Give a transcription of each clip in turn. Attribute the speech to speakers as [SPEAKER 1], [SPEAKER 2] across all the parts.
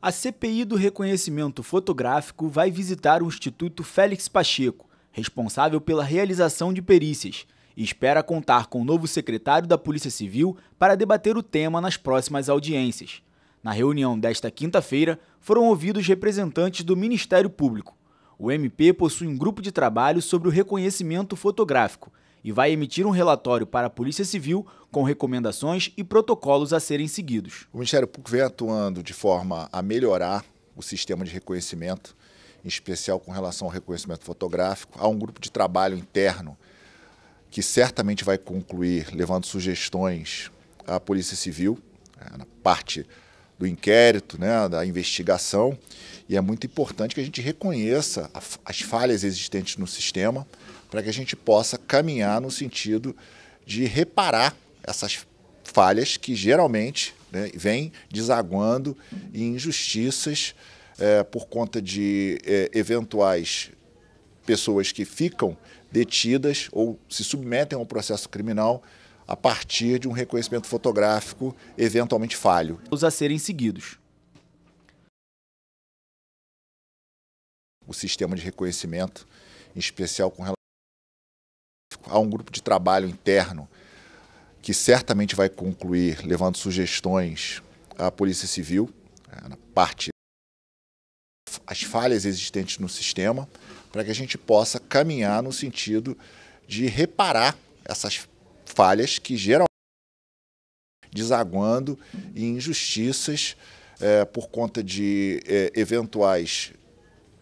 [SPEAKER 1] A CPI do Reconhecimento Fotográfico vai visitar o Instituto Félix Pacheco, responsável pela realização de perícias, e espera contar com o novo secretário da Polícia Civil para debater o tema nas próximas audiências. Na reunião desta quinta-feira, foram ouvidos representantes do Ministério Público. O MP possui um grupo de trabalho sobre o reconhecimento fotográfico e vai emitir um relatório para a Polícia Civil
[SPEAKER 2] com recomendações e protocolos a serem seguidos. O Ministério Público vem atuando de forma a melhorar o sistema de reconhecimento, em especial com relação ao reconhecimento fotográfico. Há um grupo de trabalho interno que certamente vai concluir levando sugestões à Polícia Civil, é, na parte do inquérito, né, da investigação, e é muito importante que a gente reconheça as falhas existentes no sistema, para que a gente possa caminhar no sentido de reparar essas falhas que geralmente né, vêm desaguando em injustiças é, por conta de é, eventuais pessoas que ficam detidas ou se submetem a um processo criminal a partir de um reconhecimento fotográfico eventualmente falho. Os a serem seguidos. O sistema de reconhecimento, em especial com relação há um grupo de trabalho interno que certamente vai concluir levando sugestões à Polícia Civil, é, na parte as falhas existentes no sistema, para que a gente possa caminhar no sentido de reparar essas falhas que geralmente desaguando em injustiças é, por conta de é, eventuais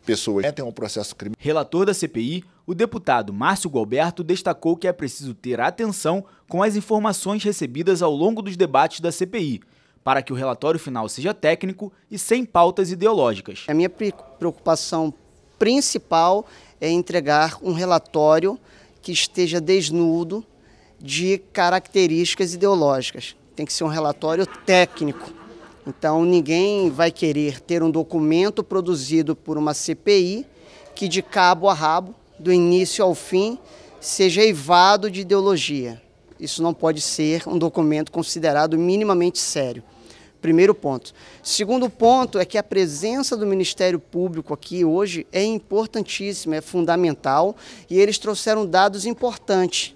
[SPEAKER 2] pessoas que entram processo criminal. Relator da CPI,
[SPEAKER 1] o deputado Márcio Gualberto destacou que é preciso ter atenção com as informações recebidas ao longo dos debates da CPI, para que o relatório final seja técnico e sem
[SPEAKER 3] pautas ideológicas. A minha preocupação principal é entregar um relatório que esteja desnudo de características ideológicas. Tem que ser um relatório técnico. Então, ninguém vai querer ter um documento produzido por uma CPI que, de cabo a rabo, do início ao fim, seja eivado de ideologia. Isso não pode ser um documento considerado minimamente sério. Primeiro ponto. Segundo ponto é que a presença do Ministério Público aqui hoje é importantíssima, é fundamental, e eles trouxeram dados importantes.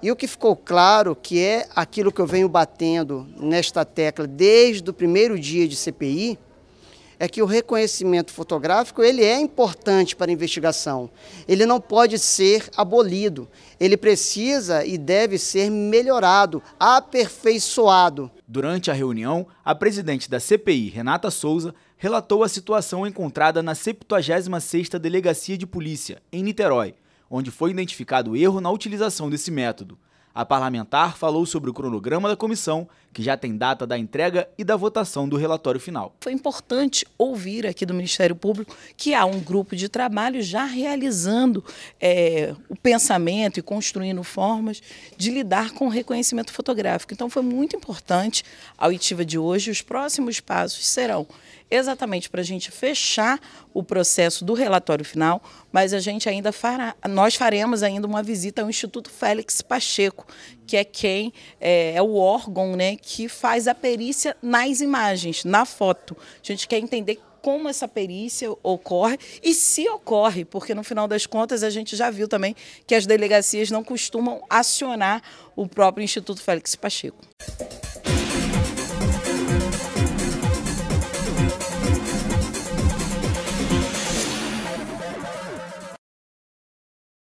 [SPEAKER 3] E o que ficou claro, que é aquilo que eu venho batendo nesta tecla desde o primeiro dia de CPI, é que o reconhecimento fotográfico ele é importante para a investigação. Ele não pode ser abolido. Ele precisa e deve ser melhorado, aperfeiçoado. Durante a reunião, a presidente
[SPEAKER 1] da CPI, Renata Souza, relatou a situação encontrada na 76ª Delegacia de Polícia, em Niterói, onde foi identificado erro na utilização desse método. A parlamentar falou sobre o cronograma da comissão, que já tem data da entrega e da votação do relatório final.
[SPEAKER 4] Foi importante ouvir aqui do Ministério Público que há um grupo de trabalho já realizando é, o pensamento e construindo formas de lidar com o reconhecimento fotográfico. Então foi muito importante a oitiva de hoje. Os próximos passos serão exatamente para a gente fechar o processo do relatório final, mas a gente ainda fará, nós faremos ainda uma visita ao Instituto Félix Pacheco médico, que é quem é, é, o órgão né, que faz a perícia nas imagens, na foto. A gente quer entender como essa perícia ocorre e se ocorre, porque no final das contas a gente já viu também que as delegacias não costumam acionar o próprio Instituto Félix Pacheco.